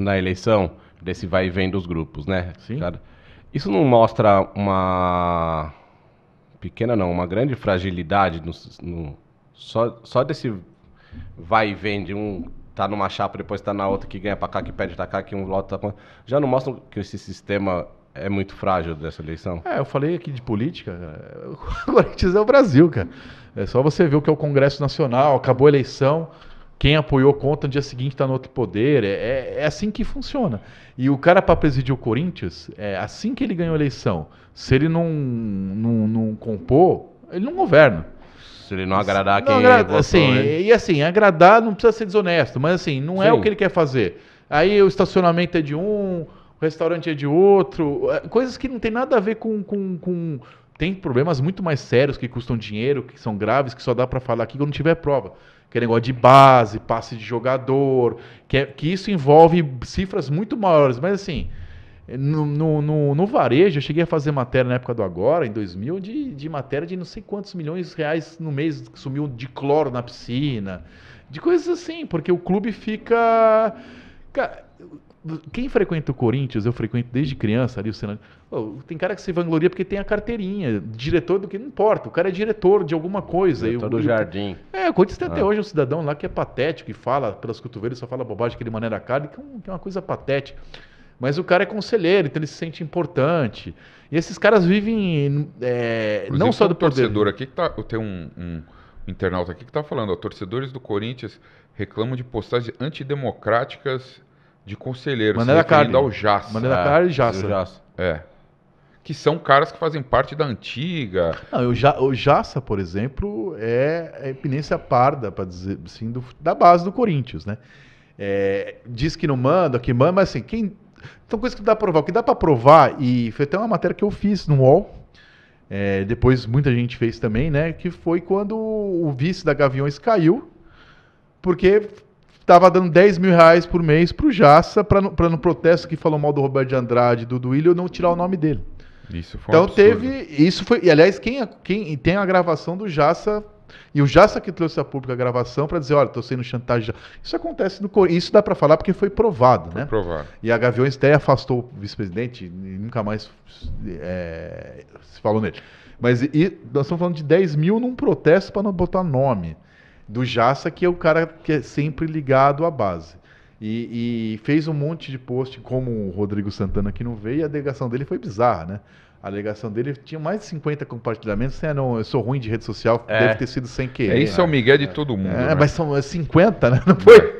na eleição, desse vai e vem dos grupos, né? Sim. isso não mostra uma pequena, não, uma grande fragilidade no, no só, só desse vai e vem de um tá numa chapa, depois tá na outra, que ganha pra cá, que perde pra cá, que um lota pra... Já não mostra que esse sistema é muito frágil dessa eleição? É, eu falei aqui de política, agora a gente é o Brasil, cara. É só você ver o que é o Congresso Nacional, acabou a eleição quem apoiou conta no dia seguinte está no outro poder. É, é, é, assim que funciona. E o cara para presidir o Corinthians, é assim que ele ganhou a eleição. Se ele não, não, não compor, ele não governa. Se ele não agradar não quem agrada, votou, assim, né? E assim, agradar não precisa ser desonesto, mas assim, não Sim. é o que ele quer fazer. Aí o estacionamento é de um, o restaurante é de outro, é, coisas que não tem nada a ver com, com, com, tem problemas muito mais sérios que custam dinheiro, que são graves, que só dá para falar aqui quando tiver prova. Que é negócio de base, passe de jogador, que, é, que isso envolve cifras muito maiores. Mas assim, no, no, no, no, varejo, eu cheguei a fazer matéria na época do agora, em 2000, de, de matéria de não sei quantos milhões de reais no mês que sumiu de cloro na piscina, de coisas assim, porque o clube fica Cara, quem frequenta o Corinthians, eu frequento desde criança ali o Senado. Oh, tem cara que se vangloria porque tem a carteirinha, diretor do que não importa, o cara é diretor de alguma coisa. Diretor eu, do eu, jardim. É, o Corinthians tem ah. até hoje um cidadão lá que é patético e fala pelas cotovelas, só fala bobagem que ele maneira a cara, é que é uma coisa patética. Mas o cara é conselheiro, então ele se sente importante. E esses caras vivem é, não só do poder. torcedor aqui que tá, tem um... um o internauta aqui que está falando, ó, torcedores do Corinthians reclamam de postagens antidemocráticas de conselheiros. Maneira Carne. ao Jassa. Maneira é, Carne e ah, Jassa. É. Que são caras que fazem parte da antiga. Não, o, Jassa, o por exemplo, é, a é pinência parda, para dizer assim, do, da base do Corinthians, né? É, diz que não manda, que manda, mas assim, quem. Então, coisa que dá para provar. O que dá para provar, e foi até uma matéria que eu fiz no UOL, é, depois muita gente fez também, né? Que foi quando o vice da Gaviões caiu, porque estava dando 10 mil reais por mês para o Jaça, para no protesto que falou mal do Roberto de Andrade, do Duílio, não tirar o nome dele. Isso foi então teve. Isso foi. E aliás, quem, quem tem a gravação do Jaça e o Jassa que trouxe a pública a gravação para dizer, olha, estou sendo chantageado. Isso acontece no isso dá para falar porque foi provado, foi né? Provado. E a Gaviões até afastou o vice-presidente e nunca mais é, se falou nele. Mas e, nós estamos falando de 10 mil num protesto para não botar nome. Do Jassa, que é o cara que é sempre ligado à base. E, e, fez um monte de post, como o Rodrigo Santana que não veio, e a alegação dele foi bizarra, né? A alegação dele tinha mais de 50 compartilhamentos. Assim, ah, não, eu sou ruim de rede social, é. deve ter sido sem querer. É, isso né? é o né? Miguel de todo é, mundo. Né? É, né? Mas são 50, né? Não foi? É.